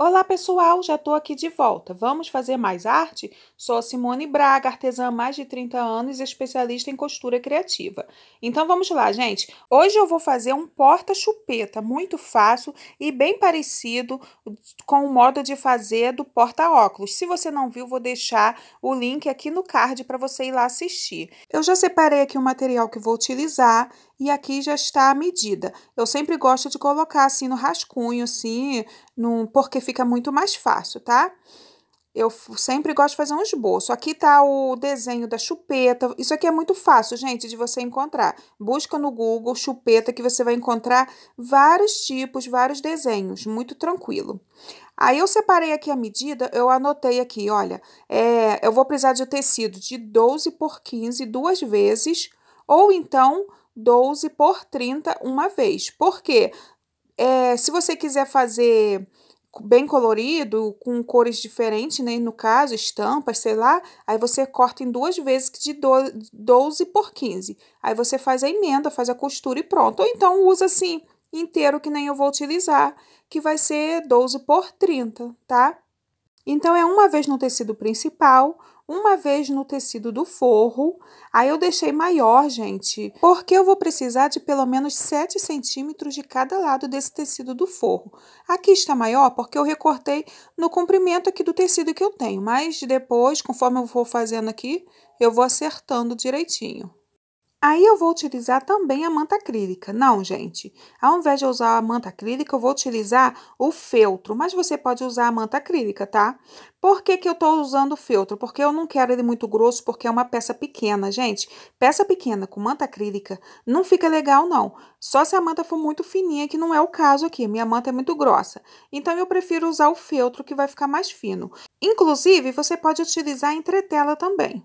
Olá pessoal, já estou aqui de volta. Vamos fazer mais arte? Sou Simone Braga, artesã há mais de 30 anos e especialista em costura criativa. Então vamos lá, gente. Hoje eu vou fazer um porta-chupeta, muito fácil e bem parecido com o modo de fazer do porta-óculos. Se você não viu, vou deixar o link aqui no card para você ir lá assistir. Eu já separei aqui o material que vou utilizar e aqui já está a medida. Eu sempre gosto de colocar assim no rascunho, assim, num, porque fica muito mais fácil, tá? Eu sempre gosto de fazer um esboço. Aqui tá o desenho da chupeta. Isso aqui é muito fácil, gente, de você encontrar. Busca no Google chupeta que você vai encontrar vários tipos, vários desenhos, muito tranquilo. Aí eu separei aqui a medida, eu anotei aqui, olha, é, eu vou precisar de tecido de 12 por 15 duas vezes, ou então 12 por 30 uma vez. Porque é, se você quiser fazer bem colorido, com cores diferentes, né? No caso, estampas, sei lá. Aí você corta em duas vezes de 12 por 15. Aí você faz a emenda, faz a costura e pronto. Ou então usa assim, inteiro, que nem eu vou utilizar, que vai ser 12 por 30, tá? Então, é uma vez no tecido principal, uma vez no tecido do forro. Aí, eu deixei maior, gente, porque eu vou precisar de pelo menos 7 centímetros de cada lado desse tecido do forro. Aqui está maior porque eu recortei no comprimento aqui do tecido que eu tenho, mas depois, conforme eu vou fazendo aqui, eu vou acertando direitinho. Aí eu vou utilizar também a manta acrílica. Não, gente, ao invés de usar a manta acrílica, eu vou utilizar o feltro, mas você pode usar a manta acrílica, tá? Por que, que eu tô usando o feltro? Porque eu não quero ele muito grosso, porque é uma peça pequena, gente. Peça pequena com manta acrílica não fica legal, não. Só se a manta for muito fininha, que não é o caso aqui, minha manta é muito grossa. Então, eu prefiro usar o feltro, que vai ficar mais fino. Inclusive, você pode utilizar a entretela também.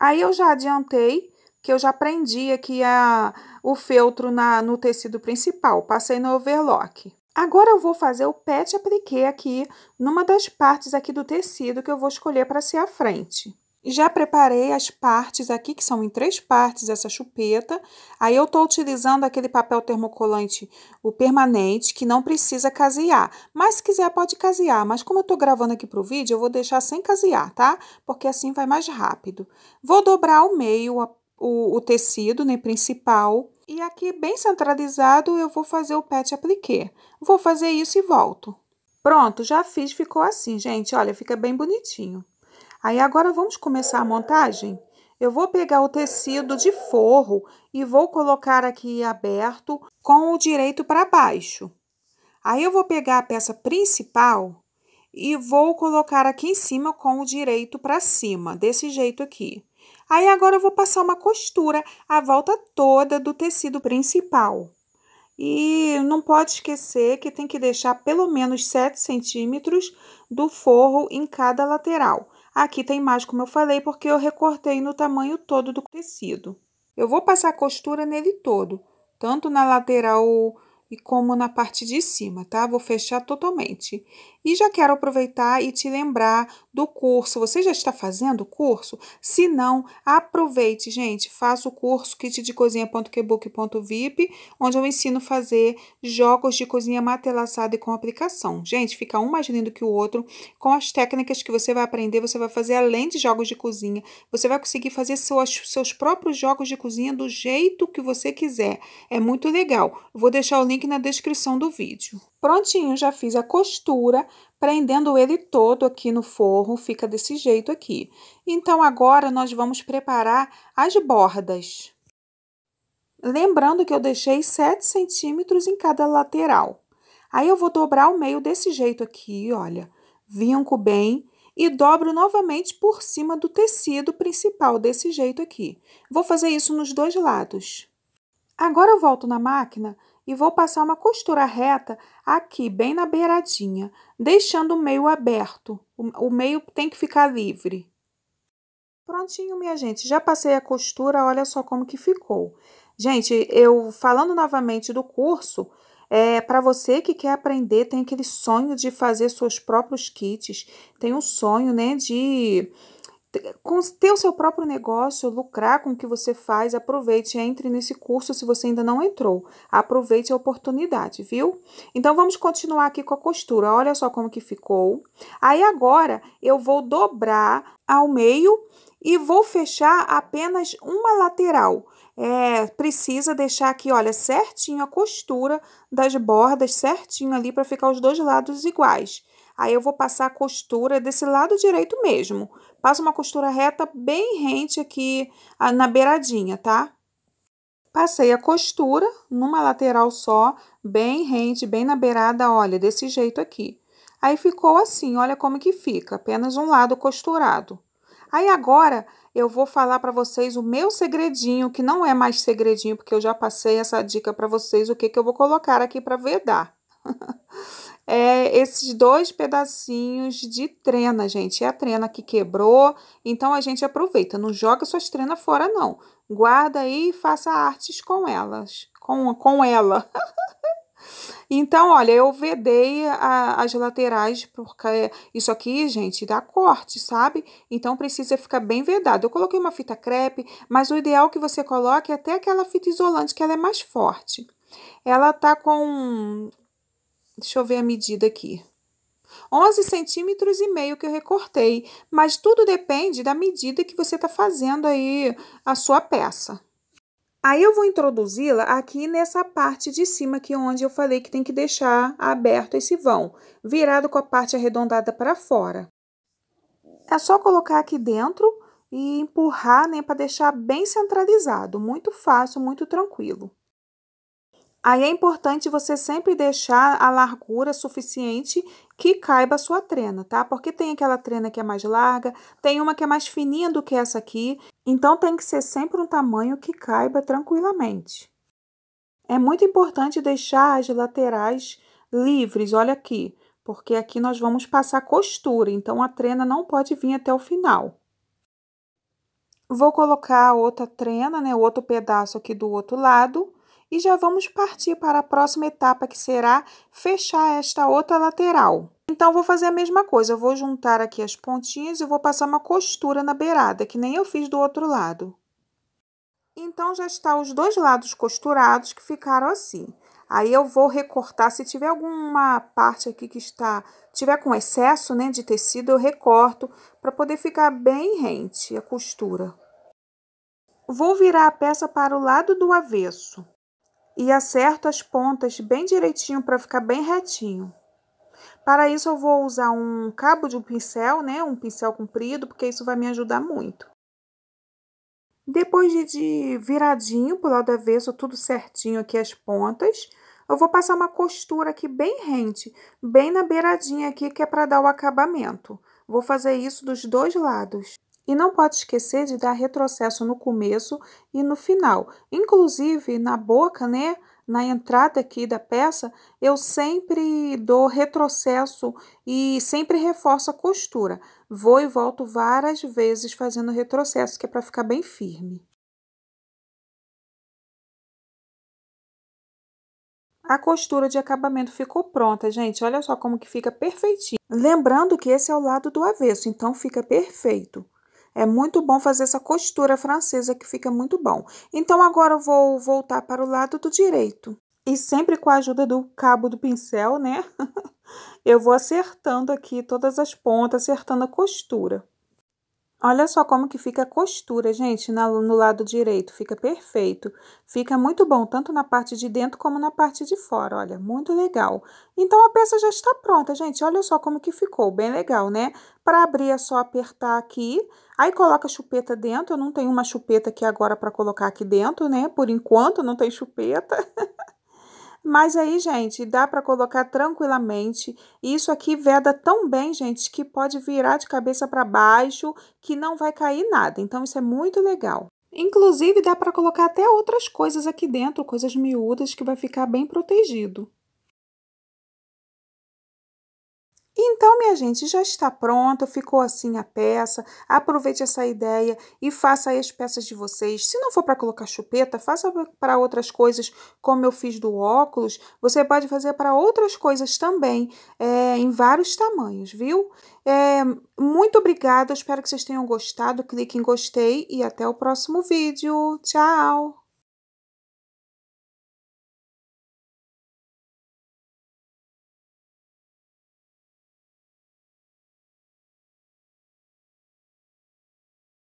Aí eu já adiantei que eu já prendi aqui a, o feltro na, no tecido principal, passei no overlock. Agora eu vou fazer o pet apliquei aqui numa das partes aqui do tecido que eu vou escolher para ser a frente. Já preparei as partes aqui, que são em três partes essa chupeta. Aí eu tô utilizando aquele papel termocolante, o permanente, que não precisa casear. Mas se quiser pode casear, mas como eu tô gravando aqui pro vídeo, eu vou deixar sem casear, tá? Porque assim vai mais rápido. Vou dobrar ao meio o, o tecido né, principal. E aqui, bem centralizado, eu vou fazer o pet appliqué. Vou fazer isso e volto. Pronto, já fiz, ficou assim, gente. Olha, fica bem bonitinho. Aí, agora vamos começar a montagem? Eu vou pegar o tecido de forro e vou colocar aqui aberto com o direito para baixo. Aí, eu vou pegar a peça principal e vou colocar aqui em cima com o direito para cima, desse jeito aqui. Aí agora eu vou passar uma costura à volta toda do tecido principal. E não pode esquecer que tem que deixar pelo menos 7 centímetros do forro em cada lateral. Aqui tem mais, como eu falei, porque eu recortei no tamanho todo do tecido. Eu vou passar costura nele todo, tanto na lateral e como na parte de cima, tá? Vou fechar totalmente. E já quero aproveitar e te lembrar do curso. Você já está fazendo o curso? Se não, aproveite, gente. Faça o curso kit de cozinha.quebook.vip, onde eu ensino a fazer jogos de cozinha matelassado e com aplicação. Gente, fica um mais lindo que o outro. Com as técnicas que você vai aprender, você vai fazer além de jogos de cozinha. Você vai conseguir fazer seus, seus próprios jogos de cozinha do jeito que você quiser. É muito legal. Vou deixar o link na descrição do vídeo. Prontinho, já fiz a costura, prendendo ele todo aqui no forro, fica desse jeito aqui. Então, agora nós vamos preparar as bordas. Lembrando que eu deixei 7 centímetros em cada lateral. Aí, eu vou dobrar o meio desse jeito aqui, olha. Vinco bem e dobro novamente por cima do tecido principal, desse jeito aqui. Vou fazer isso nos dois lados. Agora, eu volto na máquina e vou passar uma costura reta aqui, bem na beiradinha, deixando o meio aberto. O, meio tem que ficar livre. Prontinho, minha gente. Já passei a costura, olha só como que ficou. Gente, eu falando novamente do curso, é, para você que quer aprender, tem aquele sonho de fazer seus próprios kits, tem um sonho, né, de ter o seu próprio negócio, lucrar com o que você faz, aproveite, entre nesse curso se você ainda não entrou. Aproveite a oportunidade, viu? Então vamos continuar aqui com a costura. Olha só como que ficou. Aí agora eu vou dobrar ao meio e vou fechar apenas uma lateral. É, precisa deixar aqui, olha, certinho a costura das bordas, certinho ali para ficar os dois lados iguais. Aí eu vou passar a costura desse lado direito mesmo. Passa uma costura reta bem rente aqui na beiradinha, tá? Passei a costura numa lateral só, bem rente, bem na beirada, olha, desse jeito aqui. Aí ficou assim, olha como que fica, apenas um lado costurado. Aí agora eu vou falar para vocês o meu segredinho, que não é mais segredinho, porque eu já passei essa dica para vocês, o que, que eu vou colocar aqui para vedar. é, esses dois pedacinhos de trena, gente. É a trena que quebrou, então a gente aproveita. Não joga suas trenas fora, não. Guarda aí e faça artes com elas. Com, com ela. Então, olha, eu vedei a, as laterais, porque isso aqui, gente, dá corte, sabe? Então, precisa ficar bem vedado. Eu coloquei uma fita crepe, mas o ideal que você coloque é até aquela fita isolante, que ela é mais forte. Ela tá com Deixa eu ver a medida aqui. 11 centímetros e meio que eu recortei, mas tudo depende da medida que você está fazendo aí a sua peça. Aí eu vou introduzi-la aqui nessa parte de cima aqui é onde eu falei que tem que deixar aberto esse vão, virado com a parte arredondada para fora. É só colocar aqui dentro e empurrar, né, para deixar bem centralizado, muito fácil, muito tranquilo. Aí é importante você sempre deixar a largura suficiente que caiba a sua trena, tá? Porque tem aquela trena que é mais larga, tem uma que é mais fininha do que essa aqui. Então, tem que ser sempre um tamanho que caiba tranquilamente. É muito importante deixar as laterais livres, olha aqui, porque aqui nós vamos passar costura, então a trena não pode vir até o final. Vou colocar outra trena, né, outro pedaço aqui do outro lado e já vamos partir para a próxima etapa que será fechar esta outra lateral. Então, vou fazer a mesma coisa, eu vou juntar aqui as pontinhas e vou passar uma costura na beirada, que nem eu fiz do outro lado. Então, já está os dois lados costurados que ficaram assim. Aí, eu vou recortar, se tiver alguma parte aqui que está, tiver com excesso, né, de tecido, eu recorto para poder ficar bem rente a costura. Vou virar a peça para o lado do avesso e acerto as pontas bem direitinho para ficar bem retinho. Para isso, eu vou usar um cabo de um pincel, né? Um pincel comprido, porque isso vai me ajudar muito. Depois de, de viradinho pro lado avesso, tudo certinho aqui as pontas, eu vou passar uma costura aqui bem rente, bem na beiradinha aqui, que é para dar o acabamento. Vou fazer isso dos dois lados e não pode esquecer de dar retrocesso no começo e no final. Inclusive, na boca, né? Na entrada aqui da peça, eu sempre dou retrocesso e sempre reforço a costura. Vou e volto várias vezes fazendo retrocesso, que é para ficar bem firme. A costura de acabamento ficou pronta, gente. Olha só como que fica perfeitinho. Lembrando que esse é o lado do avesso, então fica perfeito. É muito bom fazer essa costura francesa que fica muito bom. Então, agora eu vou voltar para o lado do direito. E sempre com a ajuda do cabo do pincel, né? eu vou acertando aqui todas as pontas, acertando a costura. Olha só como que fica a costura, gente, no lado direito, fica perfeito. Fica muito bom, tanto na parte de dentro como na parte de fora, olha, muito legal. Então, a peça já está pronta, gente, olha só como que ficou, bem legal, né? Para abrir é só apertar aqui, aí coloca a chupeta dentro, eu não tenho uma chupeta aqui agora para colocar aqui dentro, né? Por enquanto, não tem chupeta. Mas aí, gente, dá para colocar tranquilamente. isso aqui veda tão bem, gente, que pode virar de cabeça para baixo, que não vai cair nada. Então, isso é muito legal. Inclusive, dá para colocar até outras coisas aqui dentro, coisas miúdas, que vai ficar bem protegido. Então, minha gente, já está pronta, ficou assim a peça. Aproveite essa ideia e faça as peças de vocês. Se não for para colocar chupeta, faça para outras coisas, como eu fiz do óculos. Você pode fazer para outras coisas também, é, em vários tamanhos, viu? É, muito obrigada, espero que vocês tenham gostado. Clique em gostei e até o próximo vídeo. Tchau!